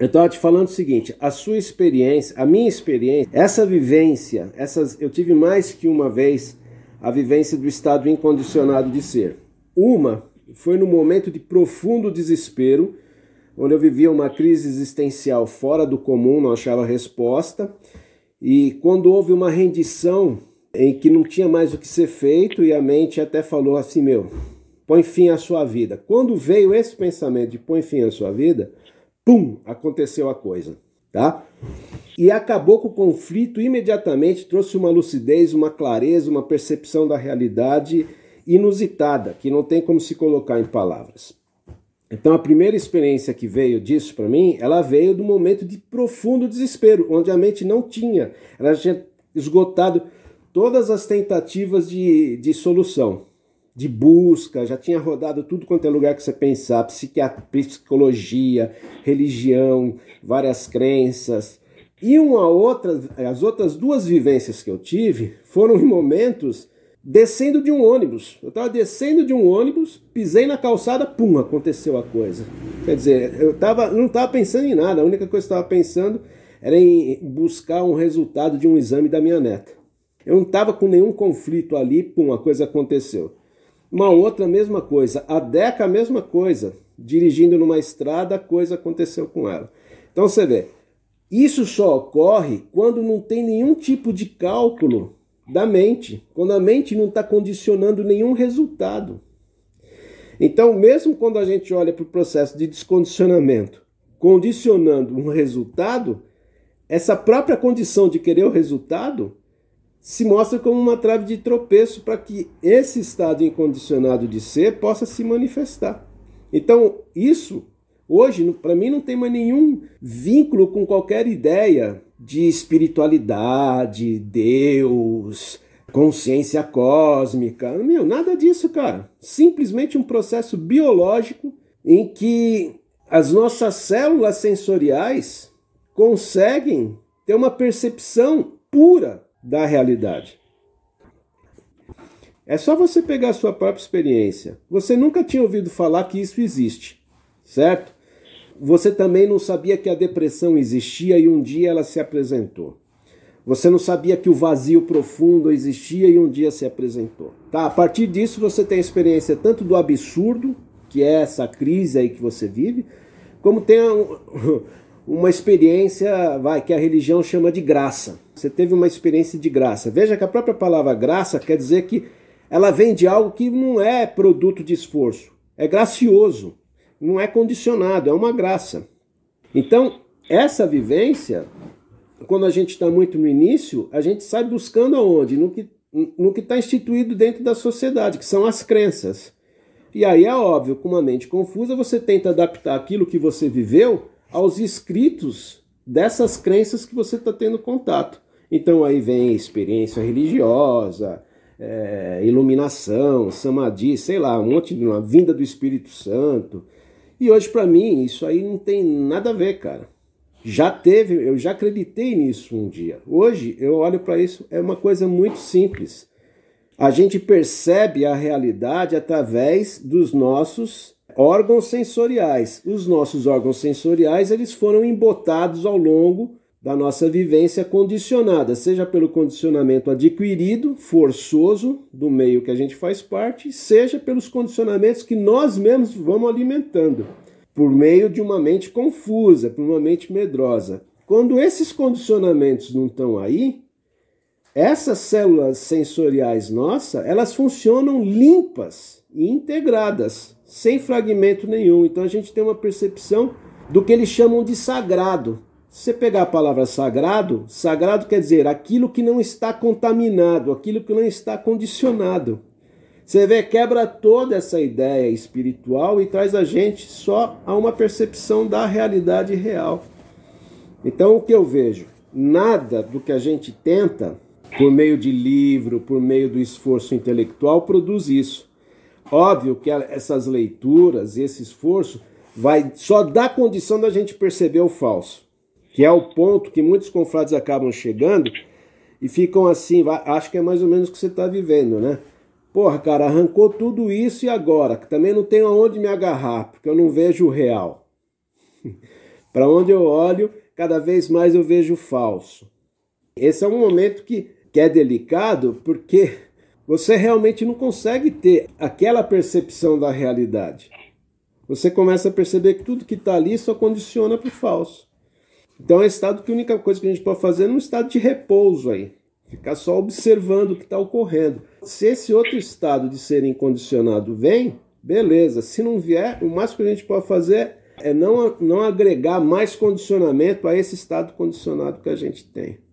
Eu estava te falando o seguinte, a sua experiência, a minha experiência, essa vivência, essas, eu tive mais que uma vez a vivência do estado incondicionado de ser. Uma foi no momento de profundo desespero, onde eu vivia uma crise existencial fora do comum, não achava resposta, e quando houve uma rendição em que não tinha mais o que ser feito e a mente até falou assim, meu, põe fim à sua vida. Quando veio esse pensamento de põe fim à sua vida, pum, aconteceu a coisa, tá? E acabou com o conflito imediatamente, trouxe uma lucidez, uma clareza, uma percepção da realidade inusitada, que não tem como se colocar em palavras. Então a primeira experiência que veio disso para mim, ela veio do momento de profundo desespero, onde a mente não tinha, ela tinha esgotado todas as tentativas de, de solução de busca, já tinha rodado tudo quanto é lugar que você pensar, psicologia, religião, várias crenças. E uma outra, as outras duas vivências que eu tive foram em momentos descendo de um ônibus. Eu estava descendo de um ônibus, pisei na calçada, pum, aconteceu a coisa. Quer dizer, eu tava, não estava pensando em nada, a única coisa que eu estava pensando era em buscar um resultado de um exame da minha neta. Eu não estava com nenhum conflito ali, pum, a coisa aconteceu. Uma outra, mesma coisa. A Deca, mesma coisa. Dirigindo numa estrada, a coisa aconteceu com ela. Então você vê, isso só ocorre quando não tem nenhum tipo de cálculo da mente, quando a mente não está condicionando nenhum resultado. Então, mesmo quando a gente olha para o processo de descondicionamento, condicionando um resultado, essa própria condição de querer o resultado se mostra como uma trave de tropeço para que esse estado incondicionado de ser possa se manifestar. Então, isso hoje para mim não tem mais nenhum vínculo com qualquer ideia de espiritualidade, Deus, consciência cósmica. Meu, nada disso, cara. Simplesmente um processo biológico em que as nossas células sensoriais conseguem ter uma percepção pura da realidade. É só você pegar a sua própria experiência. Você nunca tinha ouvido falar que isso existe, certo? Você também não sabia que a depressão existia e um dia ela se apresentou. Você não sabia que o vazio profundo existia e um dia se apresentou. Tá, a partir disso você tem a experiência tanto do absurdo, que é essa crise aí que você vive, como tem a, uma experiência, vai, que a religião chama de graça. Você teve uma experiência de graça. Veja que a própria palavra graça quer dizer que ela vem de algo que não é produto de esforço, é gracioso, não é condicionado, é uma graça. Então, essa vivência, quando a gente está muito no início, a gente sai buscando aonde? No que no que está instituído dentro da sociedade, que são as crenças. E aí é óbvio, com uma mente confusa, você tenta adaptar aquilo que você viveu aos escritos dessas crenças que você está tendo contato. Então aí vem experiência religiosa, é, iluminação, samadhi, sei lá, um monte de uma vinda do Espírito Santo. E hoje para mim isso aí não tem nada a ver, cara. Já teve, eu já acreditei nisso um dia. Hoje eu olho para isso, é uma coisa muito simples. A gente percebe a realidade através dos nossos órgãos sensoriais. Os nossos órgãos sensoriais eles foram embotados ao longo da nossa vivência condicionada, seja pelo condicionamento adquirido, forçoso, do meio que a gente faz parte, seja pelos condicionamentos que nós mesmos vamos alimentando, por meio de uma mente confusa, por uma mente medrosa. Quando esses condicionamentos não estão aí, essas células sensoriais nossas, elas funcionam limpas e integradas, sem fragmento nenhum. Então a gente tem uma percepção do que eles chamam de sagrado. Se você pegar a palavra sagrado, sagrado quer dizer aquilo que não está contaminado, aquilo que não está condicionado. Você vê, quebra toda essa ideia espiritual e traz a gente só a uma percepção da realidade real. Então o que eu vejo? Nada do que a gente tenta por meio de livro, por meio do esforço intelectual, produz isso. Óbvio que essas leituras, esse esforço, vai só dar condição da gente perceber o falso, que é o ponto que muitos confrades acabam chegando e ficam assim, acho que é mais ou menos o que você está vivendo, né? Porra, cara, arrancou tudo isso e agora? Que também não tenho aonde me agarrar, porque eu não vejo o real. Para onde eu olho, cada vez mais eu vejo o falso. Esse é um momento que que é delicado porque você realmente não consegue ter aquela percepção da realidade. Você começa a perceber que tudo que está ali só condiciona para o falso. Então é um estado que a única coisa que a gente pode fazer é um estado de repouso aí. Ficar só observando o que está ocorrendo. Se esse outro estado de ser incondicionado vem, beleza. Se não vier, o máximo que a gente pode fazer é não, não agregar mais condicionamento a esse estado condicionado que a gente tem.